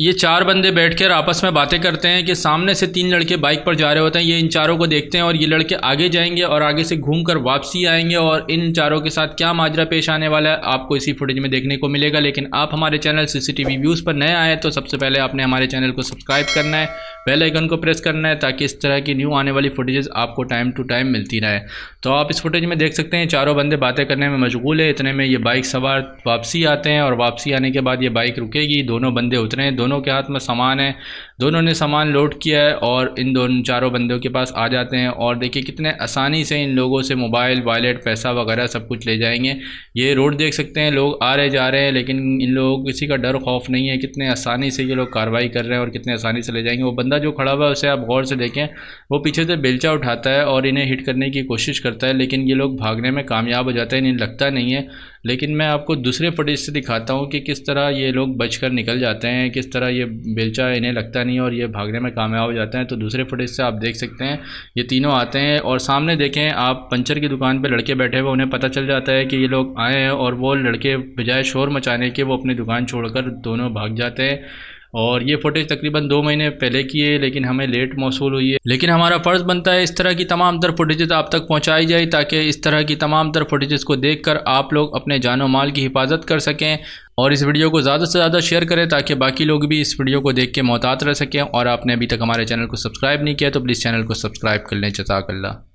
ये चार बंदे बैठकर आपस में बातें करते हैं कि सामने से तीन लड़के बाइक पर जा रहे होते हैं ये इन चारों को देखते हैं और ये लड़के आगे जाएंगे और आगे से घूम कर वापसी आएंगे और इन चारों के साथ क्या माजरा पेश आने वाला है आपको इसी फुटेज में देखने को मिलेगा लेकिन आप हमारे चैनल सीसीटीवी व्यूज़ पर नए आए तो सबसे पहले आपने हमारे चैनल को सब्सक्राइब करना है बेल आइकन को प्रेस करना है ताकि इस तरह की न्यू आने वाली फुटेजेस आपको टाइम टू टाइम मिलती रहे तो आप इस फुटेज में देख सकते हैं चारों बंदे बातें करने में मशगूल है इतने में ये बाइक सवार वापसी आते हैं और वापसी आने के बाद ये बाइक रुकेगी दोनों बंदे उतरे हैं दोनों के हाथ में सामान है दोनों ने सामान लोड किया है और इन दोनों चारों बंदों के पास आ जाते हैं और देखिए कितने आसानी से इन लोगों से मोबाइल वॉलेट पैसा वगैरह सब कुछ ले जाएंगे ये रोड देख सकते हैं लोग आ रहे जा रहे हैं लेकिन इन लोगों को किसी का डर खौफ नहीं है कितने आसानी से ये लोग कार्रवाई कर रहे हैं और कितने आसानी से ले जाएंगे वो बंदा जो खड़ा हुआ है उसे आप गौर से देखें वो पीछे से बेलचा उठाता है और इन्हें हिट करने की कोशिश करता है लेकिन ये लोग भागने में कामयाब हो जाते हैं इन्हें लगता नहीं है लेकिन मैं आपको दूसरे फुटेज से दिखाता हूँ कि किस तरह ये लोग बच कर निकल जाते हैं किस तरह ये बेलचा इन्हें लगता नहीं और ये भागने में कामयाब हो जाते हैं तो दूसरे फुटेज से आप देख सकते हैं ये तीनों आते हैं और सामने देखें आप पंचर की दुकान पर लड़के बैठे हुए उन्हें पता चल जाता है कि ये लोग आए हैं और वो लड़के बजाय शोर मचाने के वो अपनी दुकान छोड़कर दोनों भाग जाते हैं और ये फुटेज तकरीबन दो महीने पहले की है लेकिन हमें लेट मौसू हुई है लेकिन हमारा फ़र्ज़ बनता है इस तरह की तमाम तर फुटेज़ आप तक पहुँचाई जाए ताकि इस तरह की तमाम तर फुटेज़ को देख कर आप लोग अपने जानों माल की हिफाजत कर सकें और इस वीडियो को ज़्यादा से ज़्यादा शेयर करें ताकि बाकी लोग भी इस वीडियो को देख के मोहतात रह सकें और आपने अभी तक हमारे चैनल को सब्सक्राइब नहीं किया तो प्लीज़ चैनल को सब्सक्राइब कर लें जताकल्ला